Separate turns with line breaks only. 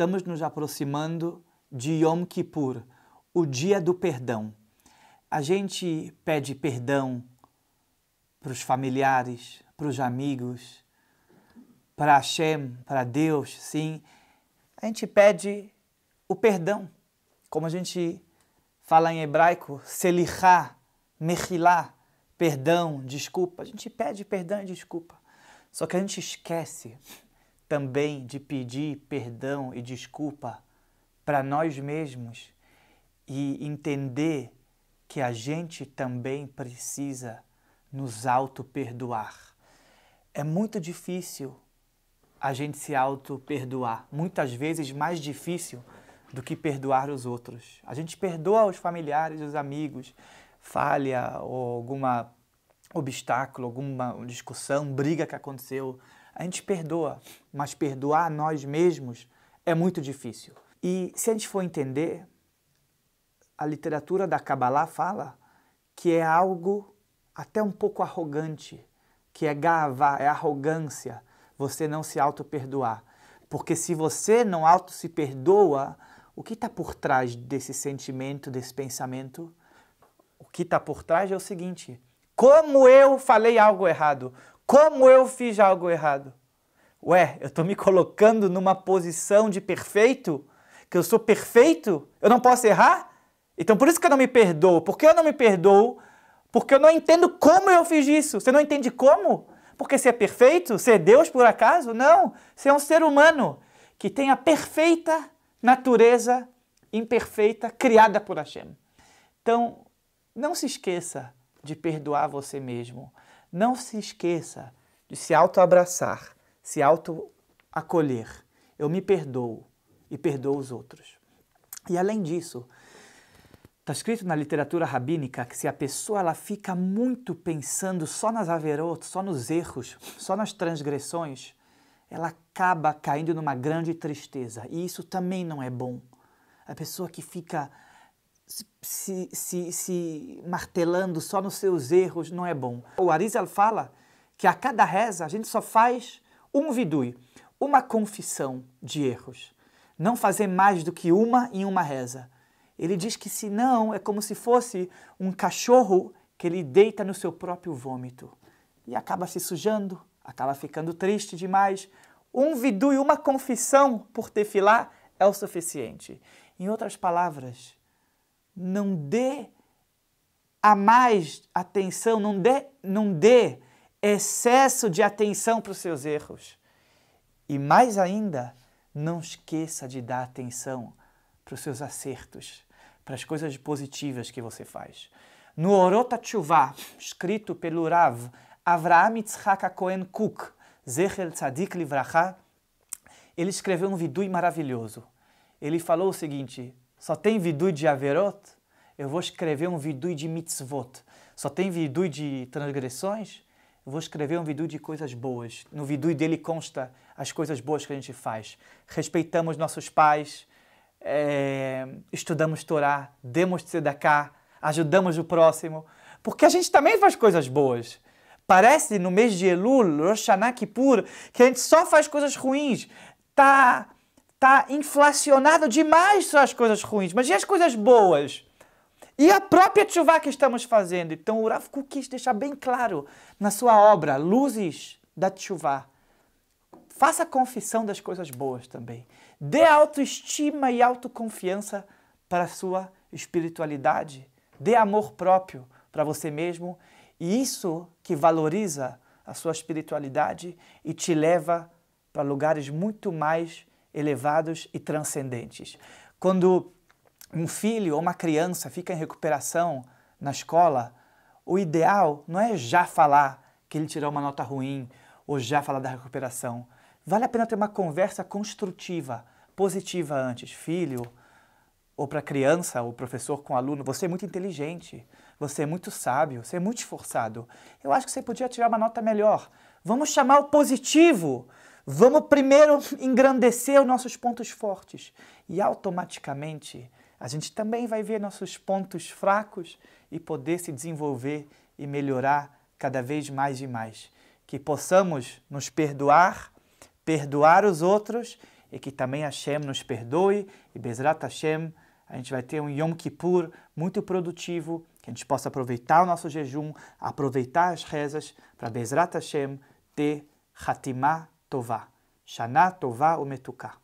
estamos nos aproximando de Yom Kippur, o dia do perdão. A gente pede perdão para os familiares, para os amigos, para Hashem, para Deus, sim. A gente pede o perdão, como a gente fala em hebraico, selichá, mechilá, perdão, desculpa. A gente pede perdão e desculpa. Só que a gente esquece também de pedir perdão e desculpa para nós mesmos e entender que a gente também precisa nos auto-perdoar. É muito difícil a gente se auto-perdoar, muitas vezes mais difícil do que perdoar os outros. A gente perdoa os familiares, os amigos, falha ou alguma obstáculo, alguma discussão, briga que aconteceu a gente perdoa, mas perdoar a nós mesmos é muito difícil. E se a gente for entender, a literatura da Kabbalah fala que é algo até um pouco arrogante, que é gavá, é arrogância, você não se auto-perdoar. Porque se você não auto-se perdoa, o que está por trás desse sentimento, desse pensamento? O que está por trás é o seguinte: como eu falei algo errado, como eu fiz algo errado? Ué, eu estou me colocando numa posição de perfeito? Que eu sou perfeito? Eu não posso errar? Então por isso que eu não me perdoo. Por que eu não me perdoo? Porque eu não entendo como eu fiz isso. Você não entende como? Porque você é perfeito? Você é Deus por acaso? Não. Você é um ser humano que tem a perfeita natureza imperfeita criada por Hashem. Então, não se esqueça de perdoar você mesmo. Não se esqueça de se autoabraçar, se autoacolher. Eu me perdoo e perdoo os outros. E além disso, está escrito na literatura rabínica que se a pessoa ela fica muito pensando só nas averotas, só nos erros, só nas transgressões, ela acaba caindo numa grande tristeza. E isso também não é bom. A pessoa que fica se, se, se martelando só nos seus erros não é bom. O Arizal fala que a cada reza a gente só faz um vidui, uma confissão de erros. Não fazer mais do que uma em uma reza. Ele diz que se não, é como se fosse um cachorro que ele deita no seu próprio vômito e acaba se sujando, acaba ficando triste demais. Um vidui, uma confissão por tefilá é o suficiente. Em outras palavras, não dê a mais atenção, não dê, não dê excesso de atenção para os seus erros. E mais ainda, não esqueça de dar atenção para os seus acertos, para as coisas positivas que você faz. No Orota Tshuvah, escrito pelo Rav Avraham Yitzhak Cohen Cook, Zechel Tzadik Livracha, ele escreveu um vidui maravilhoso. Ele falou o seguinte: só tem vidui de Averot? Eu vou escrever um vidui de mitzvot. Só tem vidui de transgressões? Eu vou escrever um vidui de coisas boas. No vidui dele consta as coisas boas que a gente faz. Respeitamos nossos pais, é, estudamos Torá, demos tzedaká, ajudamos o próximo, porque a gente também faz coisas boas. Parece no mês de Elul, Rosh Hashanah, Kippur, que a gente só faz coisas ruins. Tá está inflacionado demais só as coisas ruins, mas e as coisas boas? E a própria chuva que estamos fazendo. Então, o Rav Kuk quis deixar bem claro na sua obra, Luzes da Chuva. Faça confissão das coisas boas também. Dê autoestima e autoconfiança para a sua espiritualidade. Dê amor próprio para você mesmo. E isso que valoriza a sua espiritualidade e te leva para lugares muito mais elevados e transcendentes. Quando um filho ou uma criança fica em recuperação na escola, o ideal não é já falar que ele tirou uma nota ruim ou já falar da recuperação. Vale a pena ter uma conversa construtiva, positiva antes. Filho, ou para a criança, ou professor com o aluno, você é muito inteligente, você é muito sábio, você é muito esforçado. Eu acho que você podia tirar uma nota melhor. Vamos chamar o positivo. Vamos primeiro engrandecer os nossos pontos fortes e automaticamente a gente também vai ver nossos pontos fracos e poder se desenvolver e melhorar cada vez mais e mais. Que possamos nos perdoar, perdoar os outros e que também Hashem nos perdoe e Bezrat Hashem a gente vai ter um Yom Kippur muito produtivo, que a gente possa aproveitar o nosso jejum, aproveitar as rezas para Bezrat Hashem ter Hatimah טובה, שנה טובה ומתוקה.